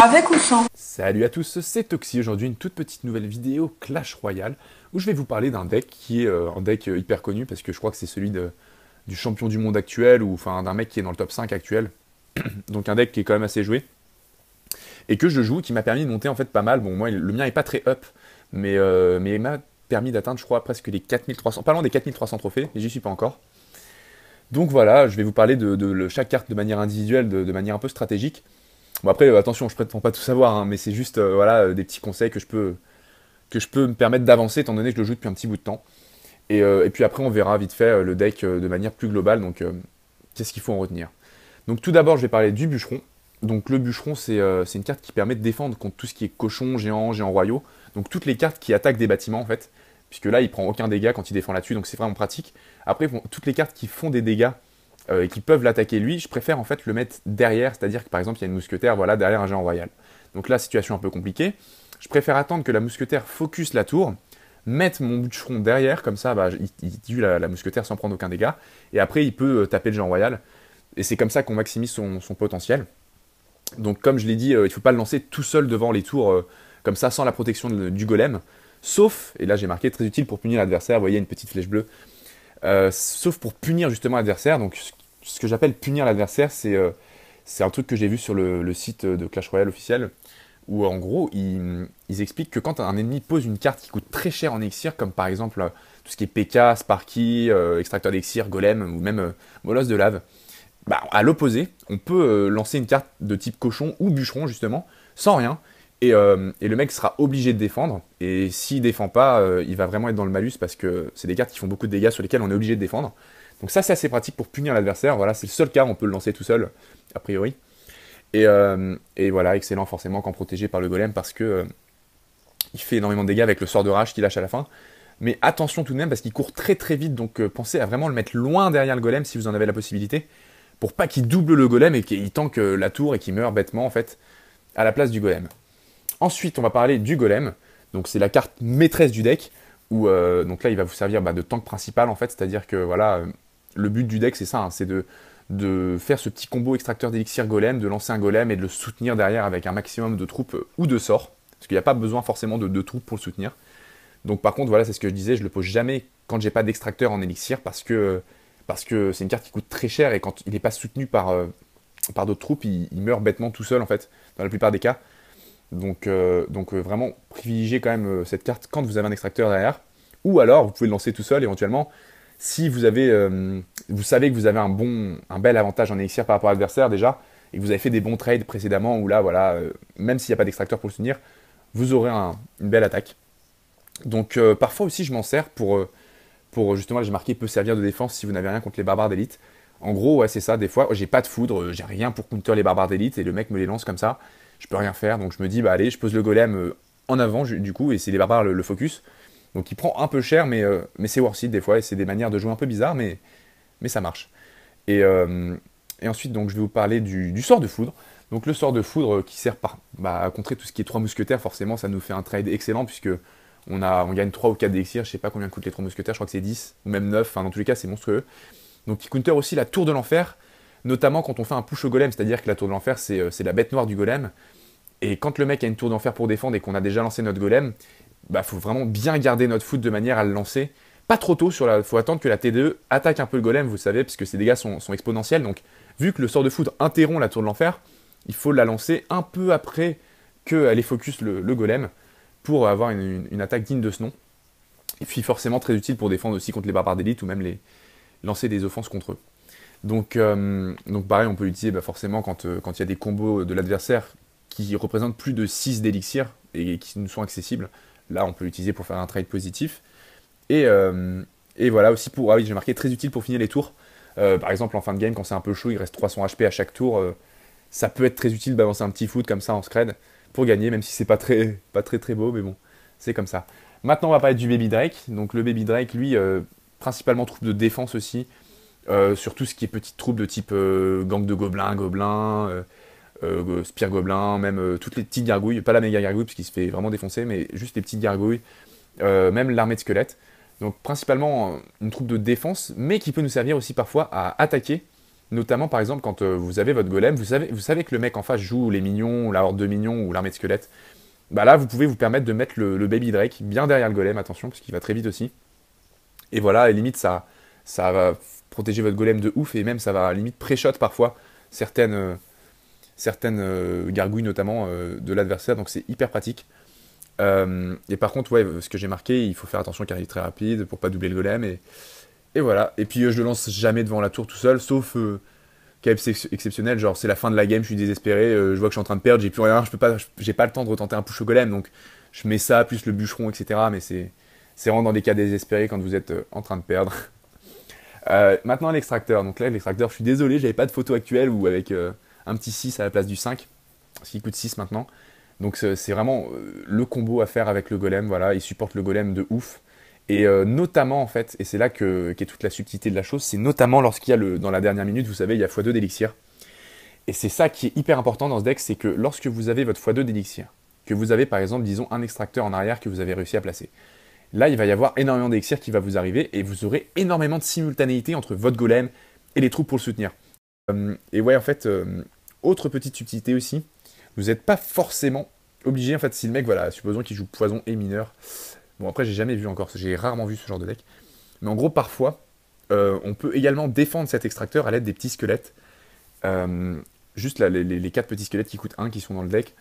Avec ou sans Salut à tous, c'est Toxy. Aujourd'hui, une toute petite nouvelle vidéo Clash Royale où je vais vous parler d'un deck qui est euh, un deck euh, hyper connu parce que je crois que c'est celui de, du champion du monde actuel ou enfin d'un mec qui est dans le top 5 actuel. Donc un deck qui est quand même assez joué et que je joue, qui m'a permis de monter en fait pas mal. Bon, moi, le mien n'est pas très up, euh, mais, il m'a permis d'atteindre, je crois, presque les 4300, pas loin des 4300 trophées, mais j'y suis pas encore. Donc voilà, je vais vous parler de, chaque carte de manière individuelle, de, manière un peu stratégique. Bon après, attention, je prétends pas tout savoir, hein, mais c'est juste euh, voilà, euh, des petits conseils que je peux, que je peux me permettre d'avancer, étant donné que je le joue depuis un petit bout de temps. Et, et puis après, on verra vite fait le deck de manière plus globale, donc qu'est-ce qu'il faut en retenir. Donc tout d'abord, je vais parler du bûcheron. Donc le bûcheron, euh, c'est une carte qui permet de défendre contre tout ce qui est cochon, géant, géant royaux. Donc toutes les cartes qui attaquent des bâtiments en fait, puisque là il prend aucun dégât quand il défend là-dessus, donc c'est vraiment pratique. Après, toutes les cartes qui font des dégâts euh, et qui peuvent l'attaquer lui, je préfère en fait le mettre derrière, c'est-à-dire que par exemple il y a une mousquetaire, voilà, derrière un géant royal. Donc là, situation un peu compliquée. Je préfère attendre que la mousquetaire focus la tour, mettre mon bûcheron derrière, comme ça bah, il, tue la, mousquetaire sans prendre aucun dégât, et après il peut euh, taper le géant royal. Et c'est comme ça qu'on maximise son potentiel. Donc comme je l'ai dit, euh, il ne faut pas le lancer tout seul devant les tours euh, comme ça, sans la protection du golem. Sauf, et là j'ai marqué très utile pour punir l'adversaire, vous voyez une petite flèche bleue, euh, sauf pour punir justement l'adversaire. Donc ce que j'appelle punir l'adversaire, c'est un truc que j'ai vu sur le, site de Clash Royale officiel, où en gros ils, expliquent que quand un ennemi pose une carte qui coûte très cher en Exir, comme par exemple tout ce qui est PK, Sparky, Extracteur d'Exir, Golem ou même Molosse de Lave, bah, à l'opposé, on peut euh, lancer une carte de type cochon ou bûcheron, justement, sans rien. Et, euh, le mec sera obligé de défendre. Et s'il défend pas, euh, il va vraiment être dans le malus parce que c'est des cartes qui font beaucoup de dégâts sur lesquelles on est obligé de défendre. Donc ça, c'est assez pratique pour punir l'adversaire. Voilà, c'est le seul cas où on peut le lancer tout seul, a priori. Et, voilà, excellent forcément quand protégé par le golem parce que il fait énormément de dégâts avec le sort de rage qu'il lâche à la fin. Mais attention tout de même parce qu'il court très très vite, donc pensez à vraiment le mettre loin derrière le golem si vous en avez la possibilité pour pas qu'il double le golem et qu'il tanque euh, la tour et qu'il meurt bêtement en fait à la place du golem. Ensuite, on va parler du golem. Donc c'est la carte maîtresse du deck où euh, donc là il va vous servir bah, de tank principal en fait, c'est-à-dire que voilà euh, le but du deck c'est ça, hein, c'est de de faire ce petit combo extracteur d'élixir golem, de lancer un golem et de le soutenir derrière avec un maximum de troupes ou de sorts, parce qu'il n'y a pas besoin forcément de deux troupes pour le soutenir. Donc par contre, voilà, c'est ce que je disais, je le pose jamais quand j'ai pas d'extracteur en élixir, parce que parce que c'est une carte qui coûte très cher et quand il n'est pas soutenu par, euh, par d'autres troupes, il, meurt bêtement tout seul en fait, dans la plupart des cas. Donc, euh, donc euh, vraiment, privilégiez quand même cette carte quand vous avez un extracteur derrière. Ou alors, vous pouvez le lancer tout seul éventuellement. Si vous, avez, vous savez que vous avez un, bon, un bel avantage en élixir par rapport à l'adversaire déjà, et que vous avez fait des bons trades précédemment, ou là, voilà, même s'il n'y a pas d'extracteur pour le soutenir, vous aurez une belle attaque. Donc parfois aussi, je m'en sers pour pour justement, j'ai marqué peut servir de défense si vous n'avez rien contre les barbares d'élite. En gros, ouais, c'est ça. Des fois, j'ai pas de foudre, j'ai rien pour counter les barbares d'élite et le mec me les lance comme ça. Je peux rien faire. Donc je me dis, bah allez, je pose le golem euh, en avant du coup et c'est les barbares le, focus. Donc il prend un peu cher, mais, euh, mais c'est worth it des fois et c'est des manières de jouer un peu bizarre mais, mais ça marche. Et, euh, et ensuite, donc je vais vous parler du, sort de foudre. Donc le sort de foudre qui sert par, bah, à contrer tout ce qui est trois mousquetaires, forcément, ça nous fait un trade excellent puisque on, gagne 3 ou 4 d'exir, je sais pas combien coûtent les 3 mousquetaires, je crois que c'est 10 ou même 9, enfin dans tous les cas c'est monstrueux. Donc il counter aussi la tour de l'enfer, notamment quand on fait un push au golem, c'est-à-dire que la tour de l'enfer euh, c'est la bête noire du golem. Et quand le mec a une tour d'enfer pour défendre et qu'on a déjà lancé notre golem, bah faut vraiment bien garder notre foot de manière à le lancer. Pas trop tôt, sur la, faut attendre que la T2 attaque un peu le golem, vous savez, parce que ses dégâts sont, exponentiels. Donc vu que le sort de foot interrompt la tour de l'enfer, il faut la lancer un peu après qu'elle ait focus le golem pour avoir une, attaque digne de ce nom. Et puis forcément très utile pour défendre aussi contre les barbares d'élite ou même les lancer des offenses contre eux. Donc, euh, pareil, on peut l'utiliser bah, forcément euh, quand il y a des combos de l'adversaire qui représentent plus de 6 d'élixir et, qui nous sont accessibles. Là, on peut l'utiliser pour faire un trade positif. Et, euh, voilà aussi pour... Ah oui, j'ai marqué très utile pour finir les tours. par exemple, en fin de game, quand c'est un peu chaud, il reste 300 HP à chaque tour. ça peut être très utile d'avancer un petit foot comme ça en scred pour gagner, même si c'est pas très, pas très très beau, mais bon, c'est comme ça. Maintenant, on va parler du Baby Drake. Donc le Baby Drake, lui, euh, principalement troupe de défense aussi, surtout euh, sur tout ce qui est petite troupe de type euh, gang de gobelins, gobelins, spire gobelins, même toutes les petites gargouilles, pas la méga gargouille parce qu'il se fait vraiment défoncer, mais juste les petites gargouilles, même l'armée de squelettes. Donc principalement une troupe de défense, mais qui peut nous servir aussi parfois à attaquer Notamment, par exemple, quand euh, vous avez votre golem, vous savez, vous savez que le mec en face joue les minions, la horde de minions ou l'armée de squelettes. Bah là, vous pouvez vous permettre de mettre le, baby Drake bien derrière le golem, attention, parce qu'il va très vite aussi. Et voilà, et limite, ça, ça va protéger votre golem de ouf, et même ça va limite pré-shot parfois certaines, euh, certaines euh, gargouilles, notamment de l'adversaire, donc c'est hyper pratique. et par contre, ouais, ce que j'ai marqué, il faut faire attention car il est très rapide pour pas doubler le golem, et, et voilà. Et puis, euh, je le lance jamais devant la tour tout seul, sauf euh, cas exceptionnel. Genre, c'est la fin de la game, je suis désespéré, euh, je vois que je suis en train de perdre, j'ai plus rien, je peux pas, j'ai pas le temps de retenter un push au golem. Donc, je mets ça, plus le bûcheron, etc. Mais c'est, c'est vraiment dans des cas désespérés quand vous êtes euh, en train de perdre. maintenant, l'extracteur. Donc là, l'extracteur, je suis désolé, j'avais pas de photo actuelle ou avec un petit 6 à la place du 5, ce qui coûte 6 maintenant. Donc c'est vraiment le combo à faire avec le golem, voilà, il supporte le golem de ouf. Et euh, notamment, en fait, et c'est là que qu'est toute la subtilité de la chose, c'est notamment lorsqu'il y a le, dans la dernière minute, vous savez, il y a x2 d'élixir. Et c'est ça qui est hyper important dans ce deck, c'est que lorsque vous avez votre x2 d'élixir, que vous avez par exemple, disons, un extracteur en arrière que vous avez réussi à placer, là, il va y avoir énormément d'élixir qui va vous arriver et vous aurez énormément de simultanéité entre votre golem et les troupes pour le soutenir. Euh, et ouais, en fait, euh, autre petite subtilité aussi, vous n'êtes pas forcément obligé, en fait, si le mec, voilà, supposons qu'il joue poison et mineur, Bon, après, j'ai jamais vu encore, j'ai rarement vu ce genre de deck. Mais en gros, parfois, euh, on peut également défendre cet extracteur à l'aide des petits squelettes. Euh, juste les, quatre petits squelettes qui coûtent 1 qui sont dans le deck.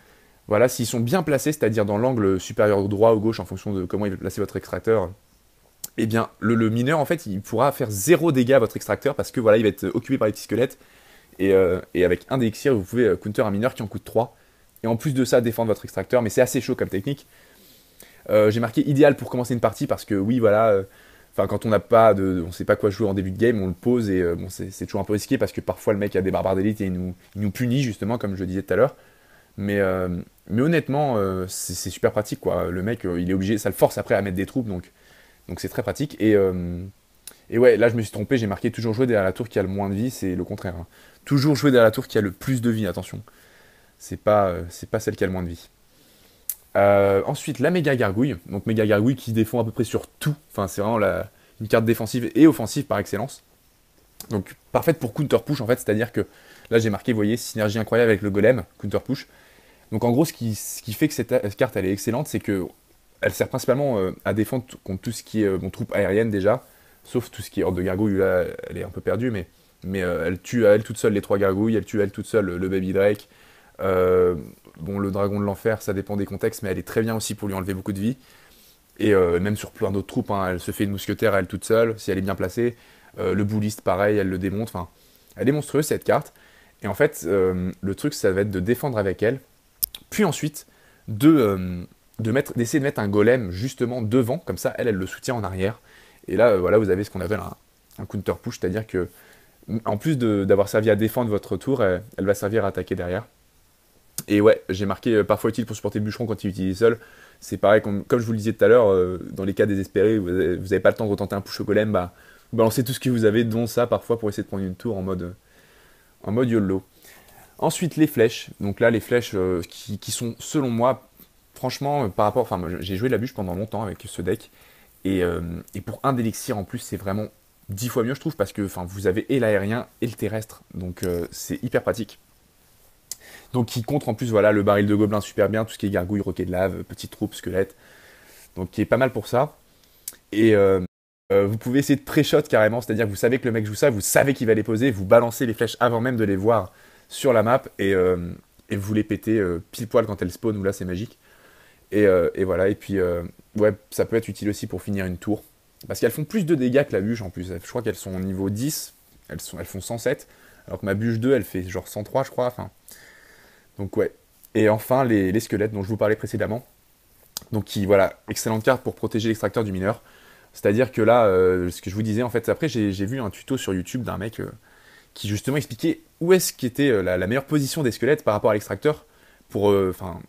Voilà, s'ils sont bien placés, c'est-à-dire dans l'angle supérieur droit ou gauche en fonction de comment il va placer votre extracteur, eh bien, le, mineur, en fait, il pourra faire zéro dégâts à votre extracteur parce que voilà, il va être occupé par les petits squelettes. Et, euh, avec un d'élixir, vous pouvez counter un mineur qui en coûte 3. Et en plus de ça, défendre votre extracteur. Mais c'est assez chaud comme technique. Euh, j'ai marqué idéal pour commencer une partie parce que oui, voilà. Euh, enfin, quand on n'a pas de, on sait pas quoi jouer en début de game, on le pose et euh, bon, c'est toujours un peu risqué parce que parfois le mec a des barbares d'élite et il nous, nous, punit justement, comme je le disais tout à l'heure. Mais, mais honnêtement, c'est super pratique quoi. Le mec, il est obligé, ça le force après à mettre des troupes donc donc c'est très pratique. Et, et ouais, là je me suis trompé, j'ai marqué toujours jouer derrière la tour qui a le moins de vie, c'est le contraire. Hein. Toujours jouer derrière la tour qui a le plus de vie, attention. C'est pas, c'est pas celle qui a le moins de vie. Euh, ensuite, la méga gargouille. Donc, méga gargouille qui défend à peu près sur tout. Enfin, c'est vraiment la, une carte défensive et offensive par excellence. Donc, parfaite pour counter push en fait. C'est-à-dire que là, j'ai marqué, vous voyez, synergie incroyable avec le golem, counter push. Donc, en gros, ce qui, ce qui fait que cette, carte elle est excellente, c'est que elle sert principalement euh, à défendre contre tout ce qui est euh, mon troupe aérienne déjà. Sauf tout ce qui est horde de gargouille, là, elle est un peu perdue, mais, mais elle tue à elle toute seule les trois gargouilles, elle tue à elle toute seule le baby drake, euh, bon, le dragon de l'enfer, ça dépend des contextes, mais elle est très bien aussi pour lui enlever beaucoup de vie. Et euh, même sur plein d'autres troupes, hein, elle se fait une mousquetaire elle toute seule, si elle est bien placée. Euh, le bouliste, pareil, elle le démonte. Enfin, elle est monstrueuse cette carte. Et en fait, le truc, ça va être de défendre avec elle, puis ensuite de d'essayer de, mettre un golem justement devant, comme ça, elle, elle le soutient en arrière. Et là, voilà, vous avez ce qu'on appelle un, counter push, c'est-à-dire que en plus d'avoir servi à défendre votre tour, elle va servir à attaquer derrière. Et ouais, j'ai marqué euh, parfois utile pour supporter le Bûcheron quand il utilise seul. C'est pareil, comme, comme, je vous le disais tout à l'heure, euh, dans les cas désespérés, vous n'avez pas le temps de retenter un push au golem, bah, vous balancez tout ce que vous avez, dont ça parfois, pour essayer de prendre une tour en mode, en mode YOLO. Ensuite, les flèches. Donc là, les flèches euh, qui, sont, selon moi, franchement, par rapport. Enfin, j'ai joué la bûche pendant longtemps avec ce deck. Et, et pour un d'élixir en plus, c'est vraiment 10 fois mieux, je trouve, parce que vous avez et l'aérien et le terrestre. Donc c'est hyper pratique. Donc qui contre en plus voilà le baril de gobelin super bien, tout ce qui est gargouille, roquet de lave, petite troupe, squelette. Donc qui est pas mal pour ça. Et euh, euh, vous pouvez essayer de pré-shot carrément, c'est-à-dire que vous savez que le mec joue ça, vous savez qu'il va les poser, vous balancez les flèches avant même de les voir sur la map et, euh, vous les pétez pile poil quand elles spawnent ou là c'est magique. Et, voilà, et puis ouais, ça peut être utile aussi pour finir une tour. Parce qu'elles font plus de dégâts que la bûche en plus. Je crois qu'elles sont au niveau 10, elles, sont, elles font 107. Alors que ma bûche 2, elle fait genre 103, je crois. Enfin, donc ouais. Et enfin, les, squelettes dont je vous parlais précédemment. Donc qui, voilà, excellente carte pour protéger l'extracteur du mineur. C'est-à-dire que là, euh, ce que je vous disais, en fait, après, j'ai vu un tuto sur YouTube d'un mec euh, qui justement expliquait où est-ce qu'était euh, la, la, meilleure position des squelettes par rapport à l'extracteur pour... Enfin,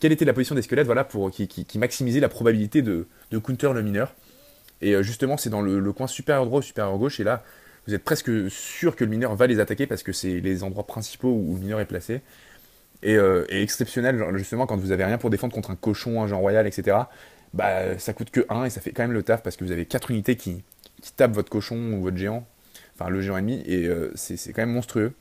quelle était la position des squelettes, voilà, pour qui, maximisait la probabilité de, counter le mineur. Et justement, c'est dans le, le, coin supérieur droit, supérieur gauche, et là, vous êtes presque sûr que le mineur va les attaquer parce que c'est les endroits principaux où le mineur est placé. Euh, et, exceptionnel, justement, quand vous avez rien pour défendre contre un cochon, un géant Royal, etc., bah ça coûte que 1 et ça fait quand même le taf parce que vous avez 4 unités qui, qui tapent votre cochon ou votre géant, enfin le géant ennemi, et euh, c'est quand même monstrueux.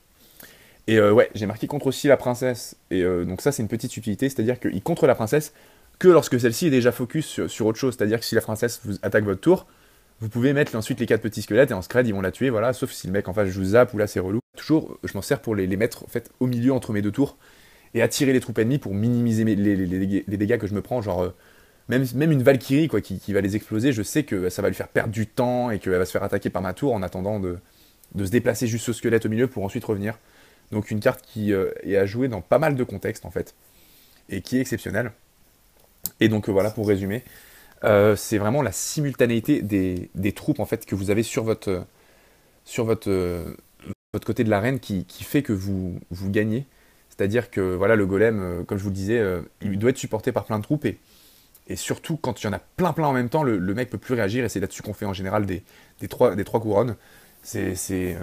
Et euh, ouais, j'ai marqué contre aussi la princesse, et donc ça c'est une petite subtilité, c'est-à-dire qu'il contre la princesse que lorsque celle-ci est déjà focus sur, autre chose, c'est-à-dire que si la princesse vous attaque votre tour, vous pouvez mettre ensuite les quatre petits squelettes et en scred ils vont la tuer, voilà, sauf si le mec en face joue zap ou là c'est relou. Toujours, je m'en sers pour les, les, mettre en au milieu entre mes deux tours et attirer les troupes ennemies pour minimiser les, dégâts que je me prends. Genre, euh, même, même une Valkyrie quoi, qui, va les exploser, je sais que ça va lui faire perdre du temps et qu'elle va se faire attaquer par ma tour en attendant de, se déplacer juste au squelette au milieu pour ensuite revenir. Donc une carte qui euh, est à jouer dans pas mal de contextes en fait, et qui est exceptionnelle. Et donc euh, voilà pour résumer, c'est vraiment la simultanéité des, troupes en fait que vous avez sur votre, sur votre, votre côté de l'arène qui, qui fait que vous, vous gagnez c'est-à-dire que voilà, le golem, euh, comme je vous le disais, euh, il mm. doit être supporté par plein de troupes et, surtout quand il y en a plein plein en même temps, le, mec mec peut plus réagir et c'est là-dessus qu'on fait en général des, trois, couronnes. Euh, c'est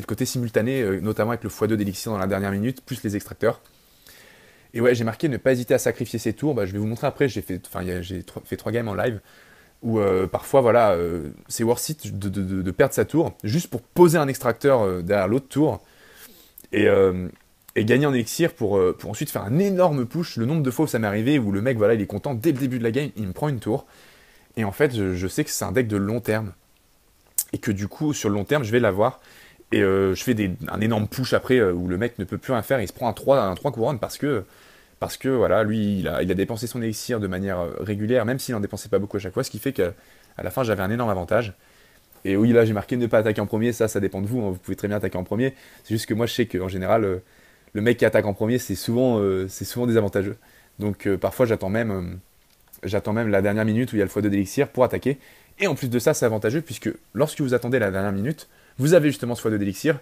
le côté simultané, notamment avec le foie 2 d'élixir dans la dernière minute, plus les extracteurs. Et ouais, j'ai marqué ne pas hésiter à sacrifier ses tours. Bah, je vais vous montrer après, j'ai fait, fait trois games en live où parfois, voilà, c'est worth it de, perdre sa tour juste pour poser un extracteur derrière l'autre tour. Et et gagner en élixir pour, euh, pour ensuite faire un énorme push. Le nombre de fois où ça m'est arrivé, où le mec, voilà, il est content dès le début de la game, il me prend une tour. Et en fait, je, sais que c'est un deck de long terme. Et que du coup, sur le long terme, je vais l'avoir. Et euh, je fais un énorme push après euh, où le mec ne peut plus rien faire. Il se prend un 3, un couronnes parce que, parce que voilà, lui, il a, il a dépensé son élixir de manière régulière, même s'il n'en dépensait pas beaucoup à chaque fois. Ce qui fait que à la fin, j'avais un énorme avantage. Et oui, là, j'ai marqué ne pas attaquer en premier. Ça, ça dépend de vous. Hein. Vous pouvez très bien attaquer en premier. C'est juste que moi, je sais qu'en général le mec qui attaque en premier, c'est souvent, euh, souvent désavantageux. Donc euh, parfois, j'attends même, euh, même la dernière minute où il y a le foie de d'élixir pour attaquer. Et en plus de ça, c'est avantageux puisque lorsque vous attendez la dernière minute, vous avez justement ce foie de d'élixir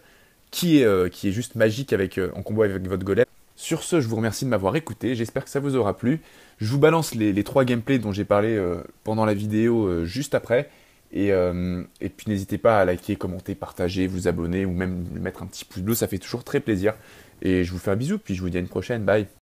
qui est, qui est juste magique avec, en combo avec votre golem. Sur ce, je vous remercie de m'avoir écouté, j'espère que ça vous aura plu. Je vous balance les, trois gameplays dont j'ai parlé pendant la vidéo juste après. Et, et puis n'hésitez pas à liker, commenter, partager, vous abonner ou même mettre un petit pouce bleu, ça fait toujours très plaisir. Et je vous fais un bisou, puis je vous dis à une prochaine. Bye.